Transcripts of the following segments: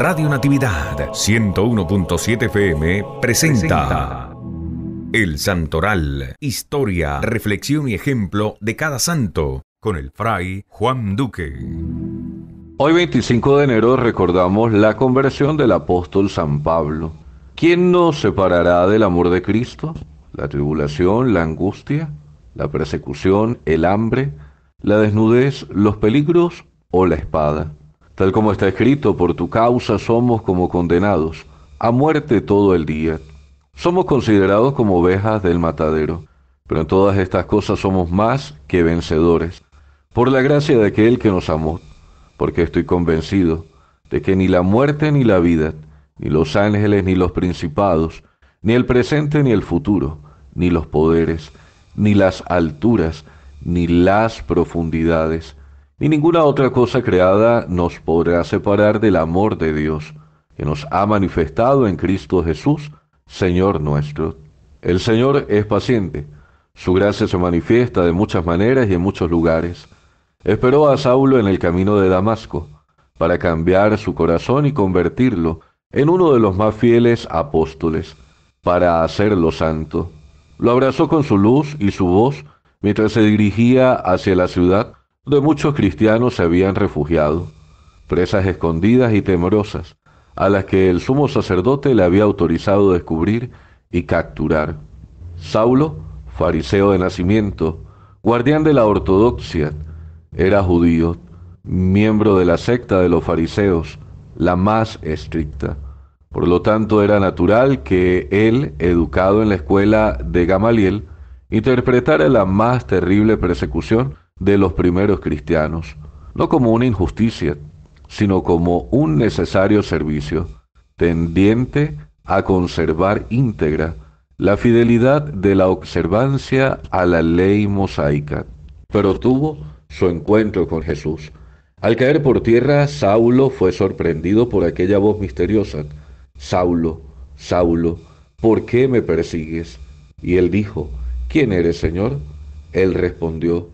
Radio Natividad 101.7 FM presenta El Santoral, historia, reflexión y ejemplo de cada santo, con el fray Juan Duque. Hoy 25 de enero recordamos la conversión del apóstol San Pablo. ¿Quién nos separará del amor de Cristo? La tribulación, la angustia, la persecución, el hambre, la desnudez, los peligros o la espada. Tal como está escrito, por tu causa somos como condenados, a muerte todo el día. Somos considerados como ovejas del matadero, pero en todas estas cosas somos más que vencedores, por la gracia de aquel que nos amó, porque estoy convencido de que ni la muerte ni la vida, ni los ángeles ni los principados, ni el presente ni el futuro, ni los poderes, ni las alturas, ni las profundidades, ni ninguna otra cosa creada nos podrá separar del amor de Dios, que nos ha manifestado en Cristo Jesús, Señor nuestro. El Señor es paciente. Su gracia se manifiesta de muchas maneras y en muchos lugares. Esperó a Saulo en el camino de Damasco, para cambiar su corazón y convertirlo en uno de los más fieles apóstoles, para hacerlo santo. Lo abrazó con su luz y su voz mientras se dirigía hacia la ciudad de muchos cristianos se habían refugiado, presas escondidas y temerosas, a las que el sumo sacerdote le había autorizado descubrir y capturar. Saulo, fariseo de nacimiento, guardián de la ortodoxia, era judío, miembro de la secta de los fariseos, la más estricta. Por lo tanto, era natural que él, educado en la escuela de Gamaliel, interpretara la más terrible persecución de los primeros cristianos, no como una injusticia, sino como un necesario servicio, tendiente a conservar íntegra la fidelidad de la observancia a la ley mosaica. Pero tuvo su encuentro con Jesús. Al caer por tierra, Saulo fue sorprendido por aquella voz misteriosa. Saulo, Saulo, ¿por qué me persigues? Y él dijo, ¿quién eres, Señor? Él respondió,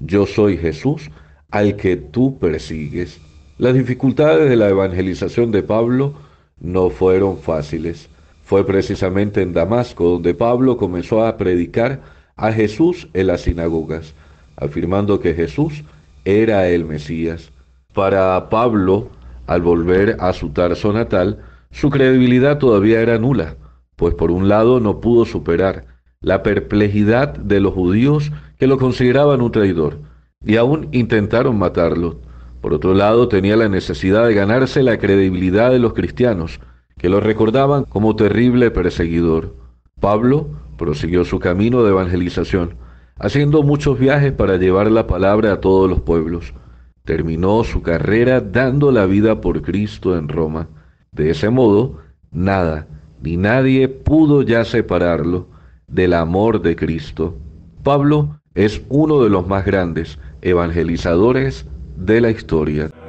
yo soy Jesús, al que tú persigues. Las dificultades de la evangelización de Pablo no fueron fáciles. Fue precisamente en Damasco donde Pablo comenzó a predicar a Jesús en las sinagogas, afirmando que Jesús era el Mesías. Para Pablo, al volver a su Tarso natal, su credibilidad todavía era nula, pues por un lado no pudo superar la perplejidad de los judíos que lo consideraban un traidor y aún intentaron matarlo. Por otro lado, tenía la necesidad de ganarse la credibilidad de los cristianos, que lo recordaban como terrible perseguidor. Pablo prosiguió su camino de evangelización, haciendo muchos viajes para llevar la palabra a todos los pueblos. Terminó su carrera dando la vida por Cristo en Roma. De ese modo, nada ni nadie pudo ya separarlo del amor de Cristo. Pablo es uno de los más grandes evangelizadores de la historia.